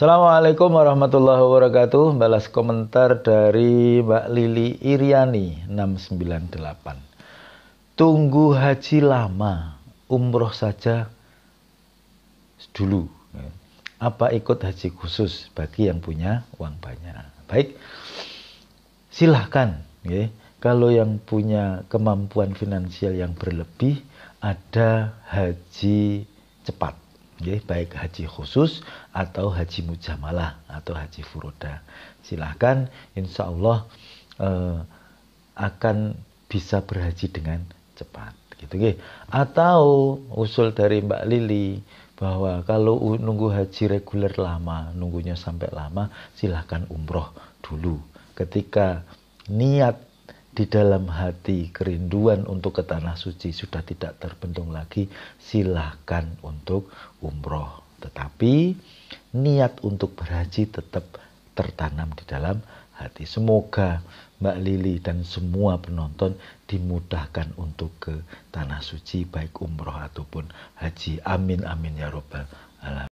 Assalamualaikum warahmatullahi wabarakatuh. Balas komentar dari Mbak Lili Iriani 698. Tunggu haji lama, umroh saja dulu. Apa ikut haji khusus bagi yang punya uang banyak? Baik, silahkan. Ya. Kalau yang punya kemampuan finansial yang berlebih, ada haji cepat jadi baik haji khusus atau haji mujamalah atau haji furoda. Silahkan insya Allah eh, akan bisa berhaji dengan cepat gitu okay. Atau usul dari Mbak Lili bahwa kalau nunggu haji reguler lama, nunggunya sampai lama, silahkan umroh dulu. Ketika niat di dalam hati kerinduan untuk ke tanah suci sudah tidak terbendung lagi, silahkan untuk umroh. Tetapi niat untuk berhaji tetap tertanam di dalam hati. Semoga Mbak Lili dan semua penonton dimudahkan untuk ke tanah suci baik umroh ataupun haji. Amin amin ya robbal alamin.